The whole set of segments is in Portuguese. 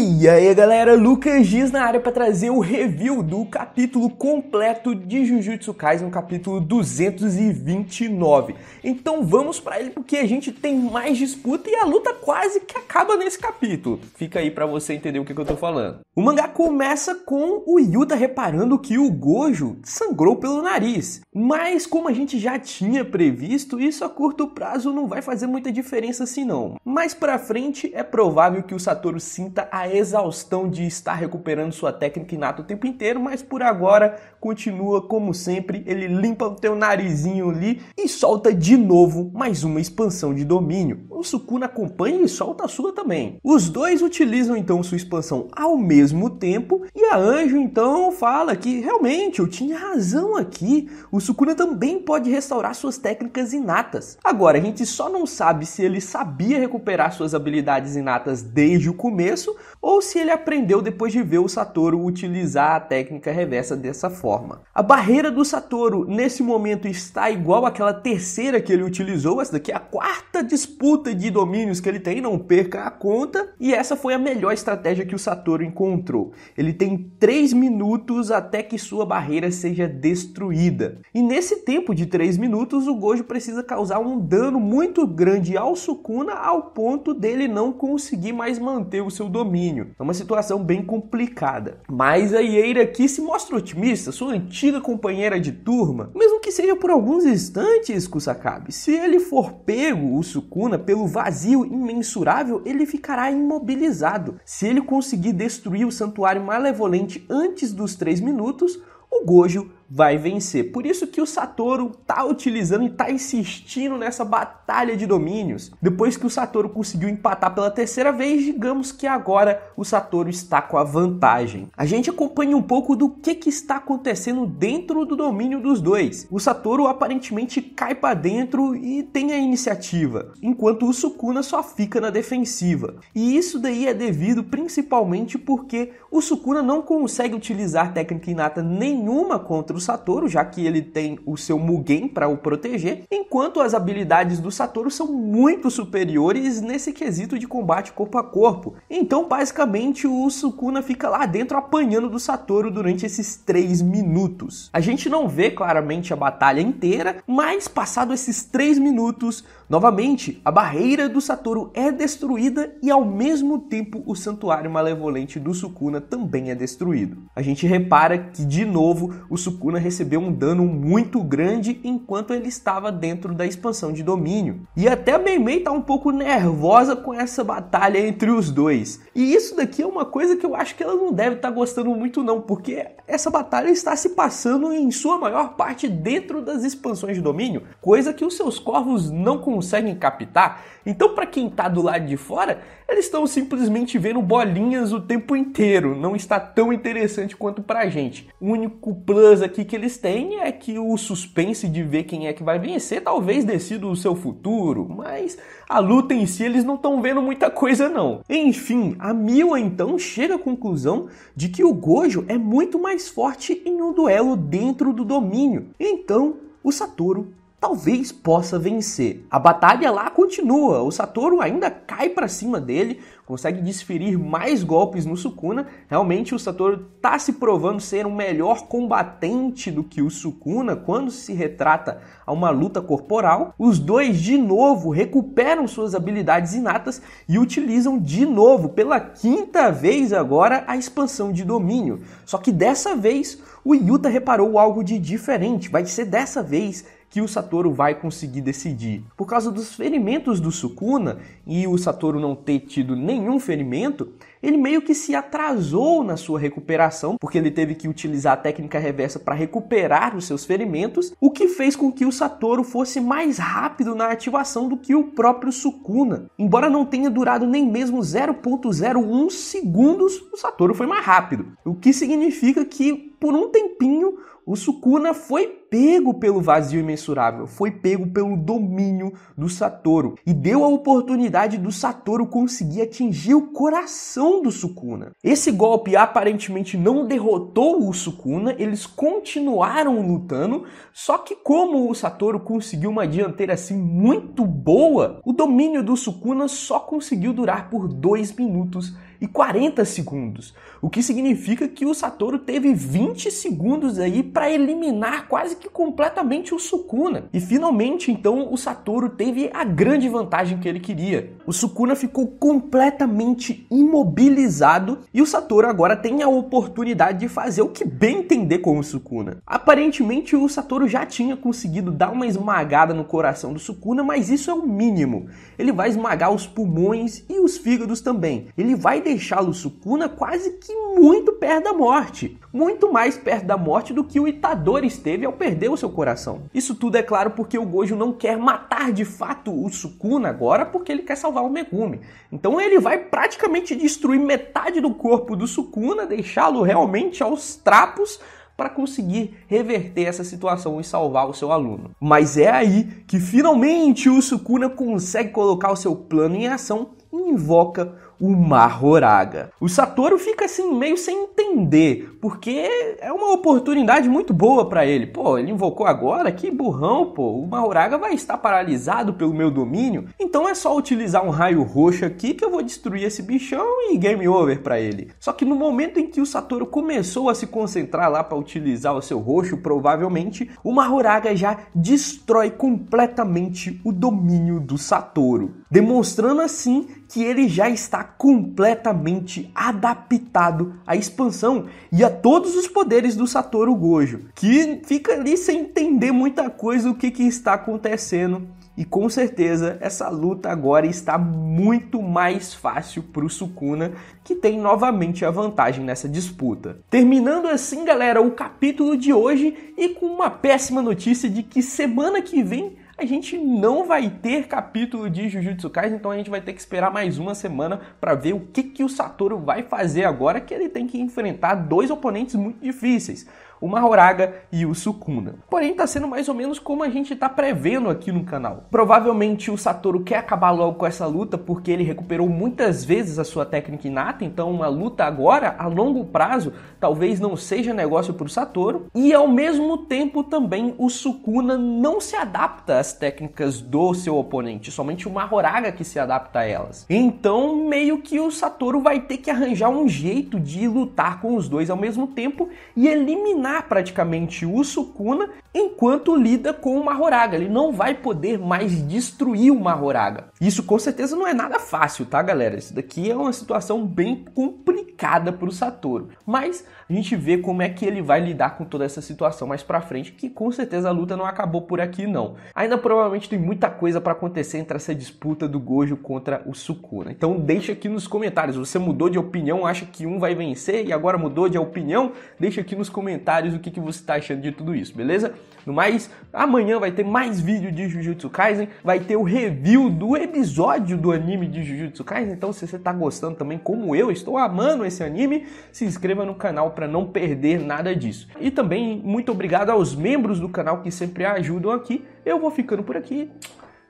E aí galera, Lucas Giz na área para trazer o review do capítulo completo de Jujutsu Kaisen, capítulo 229. Então vamos para ele porque a gente tem mais disputa e a luta quase que acaba nesse capítulo. Fica aí para você entender o que, que eu tô falando. O mangá começa com o Yuta tá reparando que o Gojo sangrou pelo nariz, mas como a gente já tinha previsto, isso a curto prazo não vai fazer muita diferença assim não. Mais para frente é provável que o Satoru sinta a exaustão de estar recuperando sua técnica inata o tempo inteiro, mas por agora continua como sempre, ele limpa o teu narizinho ali e solta de novo mais uma expansão de domínio. O Sukuna acompanha e solta a sua também. Os dois utilizam então sua expansão ao mesmo tempo e a Anjo então fala que realmente eu tinha razão aqui, o Sukuna também pode restaurar suas técnicas inatas. Agora a gente só não sabe se ele sabia recuperar suas habilidades inatas desde o começo ou se ele aprendeu depois de ver o Satoru utilizar a técnica reversa dessa forma. A barreira do Satoru nesse momento está igual àquela terceira que ele utilizou, essa daqui é a quarta disputa de domínios que ele tem, não perca a conta, e essa foi a melhor estratégia que o Satoru encontrou. Ele tem 3 minutos até que sua barreira seja destruída. E nesse tempo de 3 minutos, o Gojo precisa causar um dano muito grande ao Sukuna ao ponto dele não conseguir mais manter o seu domínio domínio. É uma situação bem complicada. Mas a Ieira aqui se mostra otimista, sua antiga companheira de turma, mesmo que seja por alguns instantes, Kusakabe. Se ele for pego, o Sukuna, pelo vazio imensurável, ele ficará imobilizado. Se ele conseguir destruir o santuário malevolente antes dos 3 minutos, o Gojo vai vencer. Por isso que o Satoru tá utilizando e tá insistindo nessa batalha de domínios. Depois que o Satoru conseguiu empatar pela terceira vez, digamos que agora o Satoru está com a vantagem. A gente acompanha um pouco do que, que está acontecendo dentro do domínio dos dois. O Satoru aparentemente cai para dentro e tem a iniciativa, enquanto o Sukuna só fica na defensiva. E isso daí é devido principalmente porque o Sukuna não consegue utilizar técnica inata nenhuma contra do Satoru, já que ele tem o seu Mugen para o proteger, enquanto as habilidades do Satoru são muito superiores nesse quesito de combate corpo a corpo. Então, basicamente, o Sukuna fica lá dentro apanhando do Satoru durante esses 3 minutos. A gente não vê claramente a batalha inteira, mas passado esses 3 minutos, novamente, a barreira do Satoru é destruída e ao mesmo tempo o santuário malevolente do Sukuna também é destruído. A gente repara que de novo o Sukuna Asukuna recebeu um dano muito grande enquanto ele estava dentro da expansão de domínio. E até a Meimei tá um pouco nervosa com essa batalha entre os dois. E isso daqui é uma coisa que eu acho que ela não deve estar tá gostando muito não, porque essa batalha está se passando em sua maior parte dentro das expansões de domínio, coisa que os seus corvos não conseguem captar. Então para quem tá do lado de fora, eles estão simplesmente vendo bolinhas o tempo inteiro, não está tão interessante quanto pra gente. O único plus aqui aqui que eles têm é que o suspense de ver quem é que vai vencer talvez decida o seu futuro, mas a luta em si eles não estão vendo muita coisa não. Enfim, a Miwa então chega à conclusão de que o Gojo é muito mais forte em um duelo dentro do domínio. Então, o Satoru talvez possa vencer. A batalha lá continua, o Satoru ainda cai para cima dele, consegue desferir mais golpes no Sukuna. Realmente o Satoru está se provando ser um melhor combatente do que o Sukuna quando se retrata a uma luta corporal. Os dois de novo recuperam suas habilidades inatas e utilizam de novo pela quinta vez agora a expansão de domínio. Só que dessa vez o Yuta reparou algo de diferente, vai ser dessa vez que o Satoru vai conseguir decidir. Por causa dos ferimentos do Sukuna e o Satoru não ter tido nenhum ferimento, ele meio que se atrasou na sua recuperação, porque ele teve que utilizar a técnica reversa para recuperar os seus ferimentos, o que fez com que o Satoru fosse mais rápido na ativação do que o próprio Sukuna. Embora não tenha durado nem mesmo 0.01 segundos, o Satoru foi mais rápido, o que significa que por um tempinho o Sukuna foi pego pelo vazio imensurável, foi pego pelo domínio do Satoru e deu a oportunidade do Satoru conseguir atingir o coração do Sukuna. Esse golpe aparentemente não derrotou o Sukuna, eles continuaram lutando, só que como o Satoru conseguiu uma dianteira assim muito boa, o domínio do Sukuna só conseguiu durar por dois minutos e 40 segundos, o que significa que o Satoru teve 20 segundos aí para eliminar quase que completamente o Sukuna. E finalmente, então, o Satoru teve a grande vantagem que ele queria. O Sukuna ficou completamente imobilizado e o Satoru agora tem a oportunidade de fazer o que bem entender com o Sukuna. Aparentemente, o Satoru já tinha conseguido dar uma esmagada no coração do Sukuna, mas isso é o mínimo. Ele vai esmagar os pulmões e os fígados também. Ele vai deixá-lo Sukuna quase que muito perto da morte. Muito mais perto da morte do que o Itadori esteve ao perder o seu coração. Isso tudo é claro porque o Gojo não quer matar de fato o Sukuna agora porque ele quer salvar o Megumi. Então ele vai praticamente destruir metade do corpo do Sukuna, deixá-lo realmente aos trapos para conseguir reverter essa situação e salvar o seu aluno. Mas é aí que finalmente o Sukuna consegue colocar o seu plano em ação e invoca o Mahoraga. O Satoru fica assim meio sem entender, porque é uma oportunidade muito boa para ele. Pô, ele invocou agora, que burrão, pô. O Mahoraga vai estar paralisado pelo meu domínio, então é só utilizar um raio roxo aqui que eu vou destruir esse bichão e game over para ele. Só que no momento em que o Satoru começou a se concentrar lá para utilizar o seu roxo, provavelmente o Mahoraga já destrói completamente o domínio do Satoru, demonstrando assim que ele já está completamente adaptado à expansão e a todos os poderes do Satoru Gojo, que fica ali sem entender muita coisa o que, que está acontecendo. E com certeza essa luta agora está muito mais fácil para o Sukuna, que tem novamente a vantagem nessa disputa. Terminando assim, galera, o capítulo de hoje e com uma péssima notícia de que semana que vem a gente não vai ter capítulo de Jujutsu Kaisen, então a gente vai ter que esperar mais uma semana para ver o que, que o Satoru vai fazer agora que ele tem que enfrentar dois oponentes muito difíceis o Mahoraga e o Sukuna. Porém, está sendo mais ou menos como a gente está prevendo aqui no canal. Provavelmente o Satoru quer acabar logo com essa luta porque ele recuperou muitas vezes a sua técnica inata, então uma luta agora a longo prazo talvez não seja negócio para o Satoru. E ao mesmo tempo também o Sukuna não se adapta às técnicas do seu oponente, somente o Mahoraga que se adapta a elas. Então, meio que o Satoru vai ter que arranjar um jeito de lutar com os dois ao mesmo tempo e eliminar praticamente o Sukuna enquanto lida com o Mahoraga. Ele não vai poder mais destruir o Mahoraga. Isso com certeza não é nada fácil, tá, galera? Isso daqui é uma situação bem complicada pancada para o Satoru. Mas a gente vê como é que ele vai lidar com toda essa situação mais para frente, que com certeza a luta não acabou por aqui não. Ainda provavelmente tem muita coisa para acontecer entre essa disputa do Gojo contra o Sukuna. Então deixa aqui nos comentários, você mudou de opinião, acha que um vai vencer e agora mudou de opinião? Deixa aqui nos comentários o que, que você está achando de tudo isso, beleza? No mais, amanhã vai ter mais vídeo de Jujutsu Kaisen, vai ter o review do episódio do anime de Jujutsu Kaisen, então se você está gostando também como eu, estou amando esse anime, se inscreva no canal para não perder nada disso. E também muito obrigado aos membros do canal que sempre ajudam aqui. Eu vou ficando por aqui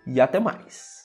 e até mais.